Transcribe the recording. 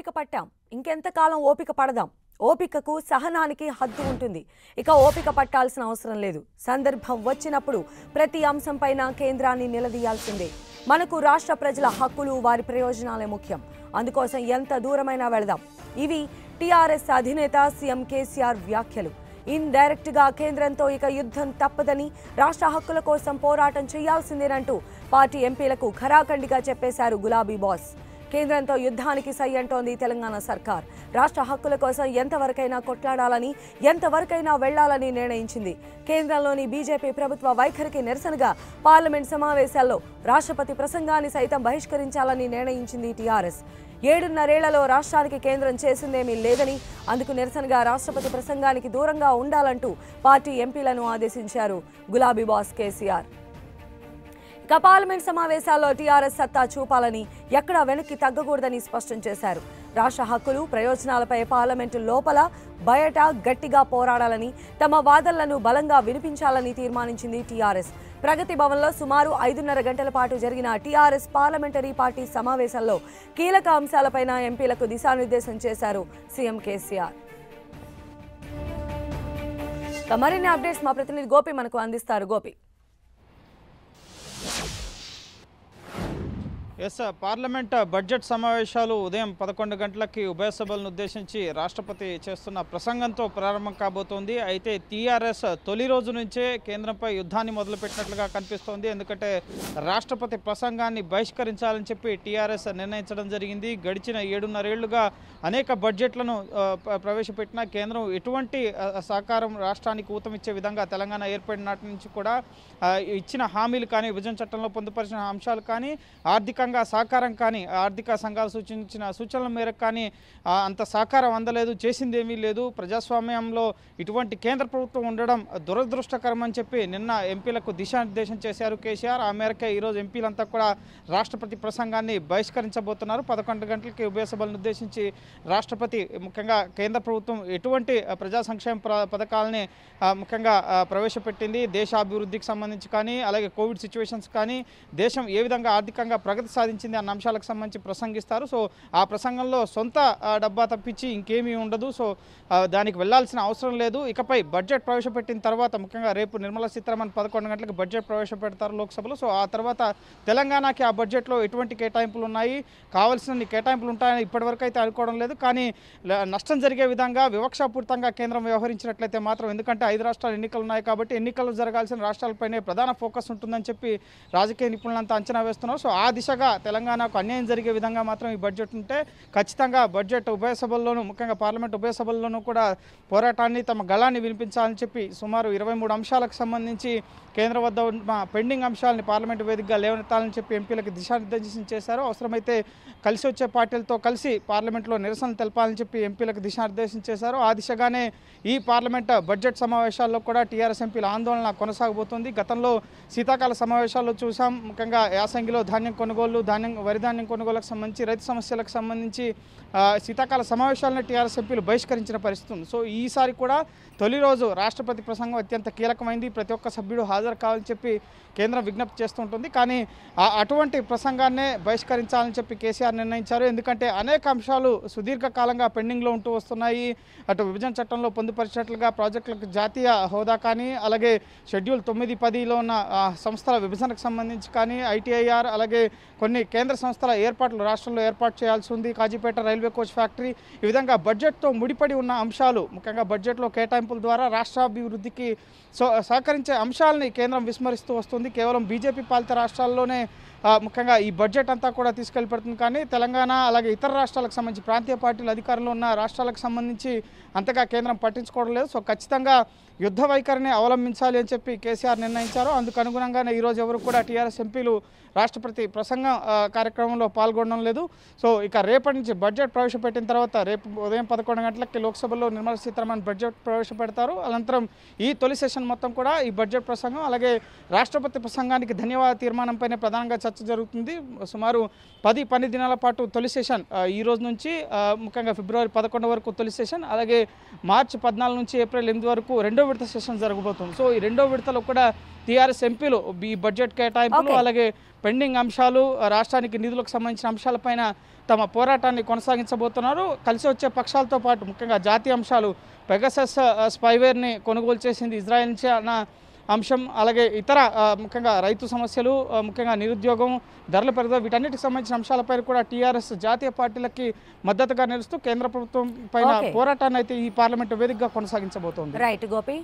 ఓపిక పట్టాం ఇంకెంతకాలం ఓపిక పడదాం ఓపికకు సహనానికి హద్దు ఉంటుంది ఇక ఓపిక పట్టాల్సిన అవసరం లేదు సందర్భం వచ్చినప్పుడు ప్రతి పైన కేంద్రాన్ని నిలదీయాల్సిందే మనకు రాష్ట్ర ప్రజల హక్కులు వారి ప్రయోజనాలే ముఖ్యం అందుకోసం ఎంత దూరమైనా వెళదాం ఇవి టీఆర్ఎస్ అధినేత సీఎం కేసీఆర్ వ్యాఖ్యలు గా కేంద్రంతో ఇక యుద్ధం తప్పదని రాష్ట్ర హక్కుల కోసం పోరాటం చేయాల్సిందేనంటూ పార్టీ ఎంపీలకు ఖరాఖండిగా చెప్పేశారు గులాబీ బాస్ కేంద్రంతో యుద్ధానికి సై అంటోంది తెలంగాణ సర్కార్ రాష్ట్ర హక్కుల కోసం ఎంతవరకైనా కొట్లాడాలని ఎంతవరకైనా వెళ్లాలని నిర్ణయించింది కేంద్రంలోని బీజేపీ ప్రభుత్వ వైఖరికి నిరసనగా పార్లమెంట్ సమావేశాల్లో రాష్ట్రపతి ప్రసంగాన్ని సైతం బహిష్కరించాలని నిర్ణయించింది టీఆర్ఎస్ ఏడున్నరేళ్లలో రాష్ట్రానికి కేంద్రం చేసిందేమీ లేదని అందుకు నిరసనగా రాష్ట్రపతి ప్రసంగానికి దూరంగా ఉండాలంటూ పార్టీ ఎంపీలను ఆదేశించారు గులాబీ బాస్ కేసీఆర్ ఇక పార్లమెంట్ సమావేశాల్లో టీఆర్ఎస్ సత్తా చూపాలని ఎక్కడా వెనక్కి తగ్గకూడదని స్పష్టం చేశారు రాష్ట్ర హక్కులు ప్రయోజనాలపై పార్లమెంటు లోపల బయట గట్టిగా పోరాడాలని తమ వాదనలను బలంగా వినిపించాలని తీర్మానించింది టీఆర్ఎస్ ప్రగతి భవన్లో సుమారు ఐదున్నర గంటల పాటు జరిగిన టీఆర్ఎస్ పార్లమెంటరీ పార్టీ సమావేశంలో కీలక అంశాలపైన ఎంపీలకు దిశానిర్దేశం చేశారు సీఎం కేసీఆర్ మరిన్ని అప్డేట్స్ మా ప్రతినిధి గోపి మనకు అందిస్తారు గోపి ఎస్ పార్లమెంట్ బడ్జెట్ సమావేశాలు ఉదయం పదకొండు గంటలకి ఉభయ సభలను ఉద్దేశించి రాష్ట్రపతి చేస్తున్న ప్రసంగంతో ప్రారంభం కాబోతోంది అయితే టీఆర్ఎస్ తొలి రోజు నుంచే కేంద్రంపై యుద్ధాన్ని మొదలుపెట్టినట్లుగా కనిపిస్తోంది ఎందుకంటే రాష్ట్రపతి ప్రసంగాన్ని బహిష్కరించాలని చెప్పి టీఆర్ఎస్ నిర్ణయించడం జరిగింది గడిచిన ఏడున్నరేళ్లుగా అనేక బడ్జెట్లను ప్రవేశపెట్టిన కేంద్రం ఎటువంటి సహకారం రాష్ట్రానికి ఊతమిచ్చే విధంగా తెలంగాణ ఏర్పడినటి నుంచి కూడా ఇచ్చిన హామీలు కానీ విభజన చట్టంలో పొందుపరిచిన అంశాలు కానీ ఆర్థికంగా ఆర్థికంగా సహకారం కానీ ఆర్థిక సంఘాలు సూచించిన సూచనల మేరకు కానీ అంత సహకారం అందలేదు చేసిందేమీ లేదు ప్రజాస్వామ్యంలో ఇటువంటి కేంద్ర ప్రభుత్వం ఉండడం దురదృష్టకరం అని చెప్పి నిన్న ఎంపీలకు దిశానిర్దేశం చేశారు కేసీఆర్ ఆ మేరకే ఈరోజు ఎంపీలంతా కూడా రాష్ట్రపతి ప్రసంగాన్ని బహిష్కరించబోతున్నారు పదకొండు గంటలకి ఉభయ సభలను ఉద్దేశించి రాష్ట్రపతి ముఖ్యంగా కేంద్ర ప్రభుత్వం ఎటువంటి ప్రజా సంక్షేమ పథకాలని ముఖ్యంగా ప్రవేశపెట్టింది దేశ అభివృద్ధికి సంబంధించి కానీ అలాగే కోవిడ్ సిచ్యువేషన్స్ కానీ దేశం ఏ విధంగా ఆర్థికంగా ప్రగతి సాధించింది అన్న అంశాలకు సంబంధించి ప్రసంగిస్తారు సో ఆ ప్రసంగంలో సొంత డబ్బా తప్పించి ఇంకేమీ ఉండదు సో దానికి వెళ్లాల్సిన అవసరం లేదు ఇకపై బడ్జెట్ ప్రవేశపెట్టిన తర్వాత ముఖ్యంగా రేపు నిర్మలా సీతారామన్ పదకొండు గంటలకు బడ్జెట్ ప్రవేశపెడతారు లోక్సభలో సో ఆ తర్వాత తెలంగాణకి ఆ బడ్జెట్లో ఎటువంటి కేటాయింపులు ఉన్నాయి కావాల్సిన కేటాయింపులు ఉంటాయని ఇప్పటివరకు అయితే అనుకోవడం లేదు కానీ నష్టం జరిగే విధంగా వివక్షపూరితంగా కేంద్రం వ్యవహరించినట్లయితే మాత్రం ఎందుకంటే ఐదు రాష్ట్రాలు ఎన్నికలు ఉన్నాయి కాబట్టి ఎన్నికలు జరగాల్సిన రాష్ట్రాలపైనే ప్రధాన ఫోకస్ ఉంటుందని చెప్పి రాజకీయ నిపుణులంతా అంచనా వేస్తున్నారు సో ఆ దిశగా కొత్తగా తెలంగాణకు అన్యాయం జరిగే విధంగా మాత్రం ఈ బడ్జెట్ ఉంటే ఖచ్చితంగా బడ్జెట్ ఉభయ సభల్లోనూ ముఖ్యంగా పార్లమెంట్ ఉభయ సభల్లోనూ కూడా పోరాటాన్ని తమ గళాన్ని వినిపించాలని చెప్పి సుమారు ఇరవై మూడు అంశాలకు సంబంధించి కేంద్ర వద్ద ఉన్న పెండింగ్ అంశాలని పార్లమెంటు వేదికగా లేవనెత్తాలని చెప్పి ఎంపీలకు దిశానిర్దేశం చేశారు అవసరమైతే కలిసి వచ్చే పార్టీలతో కలిసి పార్లమెంట్లో నిరసన తెలపాలని చెప్పి ఎంపీలకు దిశానిర్దేశం చేశారు ఆ దిశగానే ఈ పార్లమెంట్ బడ్జెట్ సమావేశాల్లో కూడా టీఆర్ఎస్ ఎంపీల ఆందోళన కొనసాగబోతోంది గతంలో శీతాకాల సమావేశాల్లో చూసాం ముఖ్యంగా యాసంగిలో ధాన్యం కొనుగోలు కొనుగోలు ధాన్యం వరి ధాన్యం కొనుగోలుకు సంబంధించి రైతు సమస్యలకు సంబంధించి శీతాకాల సమావేశాలను టీఆర్ఎస్ సభ్యులు బహిష్కరించిన పరిస్థితి ఉంది సో ఈసారి కూడా తొలి రోజు రాష్ట్రపతి ప్రసంగం అత్యంత కీలకమైంది ప్రతి ఒక్క సభ్యుడు హాజరు కావాలని చెప్పి కేంద్రం విజ్ఞప్తి చేస్తుంటుంది కానీ అటువంటి ప్రసంగాన్నే బహిష్కరించాలని చెప్పి కేసీఆర్ నిర్ణయించారు ఎందుకంటే అనేక అంశాలు సుదీర్ఘకాలంగా పెండింగ్లో ఉంటూ వస్తున్నాయి అటు విభజన చట్టంలో పొందుపరిచినట్లుగా ప్రాజెక్టులకు జాతీయ హోదా కానీ అలాగే షెడ్యూల్ తొమ్మిది పదిలో ఉన్న సంస్థల విభజనకు సంబంధించి కానీ ఐటీఐఆర్ అలాగే కొన్ని కేంద్ర సంస్థల ఏర్పాట్లు రాష్ట్రంలో ఏర్పాటు చేయాల్సి ఉంది కాజీపేట రైల్వే కోచ్ ఫ్యాక్టరీ ఈ విధంగా బడ్జెట్తో ముడిపడి ఉన్న అంశాలు ముఖ్యంగా బడ్జెట్లో కేటాయింపుల ద్వారా రాష్ట్రాభివృద్ధికి సహకరించే అంశాలని కేంద్రం విస్మరిస్తూ వస్తుంది కేవలం బీజేపీ పాలిత రాష్ట్రాల్లోనే ముఖ్యంగా ఈ బడ్జెట్ అంతా కూడా తీసుకెళ్ళిపెడుతుంది కానీ తెలంగాణ అలాగే ఇతర రాష్ట్రాలకు సంబంధించి ప్రాంతీయ పార్టీలు అధికారంలో ఉన్న రాష్ట్రాలకు సంబంధించి అంతగా కేంద్రం పట్టించుకోవడం లేదు సో ఖచ్చితంగా యుద్ధ వైఖరిని అవలంబించాలి అని చెప్పి కేసీఆర్ నిర్ణయించారు అందుకు అనుగుణంగానే ఈరోజు ఎవరు కూడా టీఆర్ఎస్ ఎంపీలు రాష్ట్రపతి ప్రసంగ కార్యక్రమంలో పాల్గొనడం లేదు సో ఇక రేపటి నుంచి బడ్జెట్ ప్రవేశపెట్టిన తర్వాత రేపు ఉదయం పదకొండు గంటలకి లోక్సభలో నిర్మలా సీతారామన్ బడ్జెట్ ప్రవేశపెడతారు అనంతరం ఈ తొలి సెషన్ మొత్తం కూడా ఈ బడ్జెట్ ప్రసంగం అలాగే రాష్ట్రపతి ప్రసంగానికి ధన్యవాద తీర్మానంపైనే ప్రధానంగా చర్చ జరుగుతుంది సుమారు పది పని దినాల పాటు తొలి సెషన్ ఈ రోజు నుంచి ముఖ్యంగా ఫిబ్రవరి పదకొండు వరకు తొలి సెషన్ అలాగే మార్చి పద్నాలుగు నుంచి ఏప్రిల్ ఎనిమిది వరకు రెండో విడత సెషన్ జరగబోతుంది సో ఈ రెండో విడతలో కూడా టీఆర్ఎస్ ఎంపీలు ఈ బడ్జెట్ కేటాయింపులు అలాగే పెండింగ్ అంశాలు రాష్ట్రానికి నిధులకు సంబంధించిన అంశాలపైన తమ పోరాటాన్ని కొనసాగించబోతున్నారు కలిసి వచ్చే పక్షాలతో పాటు ముఖ్యంగా జాతీయ అంశాలు పెగసస్ స్పైవేర్ని కొనుగోలు చేసింది ఇజ్రాయెల్ నుంచి అన్న అంశం అలాగే ఇతర ముఖ్యంగా రైతు సమస్యలు ముఖ్యంగా నిరుద్యోగం ధరల పెరుగుదల వీటన్నిటికి సంబంధించిన అంశాలపై కూడా టీఆర్ఎస్ జాతీయ పార్టీలకి మద్దతుగా నిలుస్తూ కేంద్ర ప్రభుత్వం పైన పోరాటాన్ని అయితే ఈ పార్లమెంటు వేదికగా కొనసాగించబోతోంది రైట్ గోపి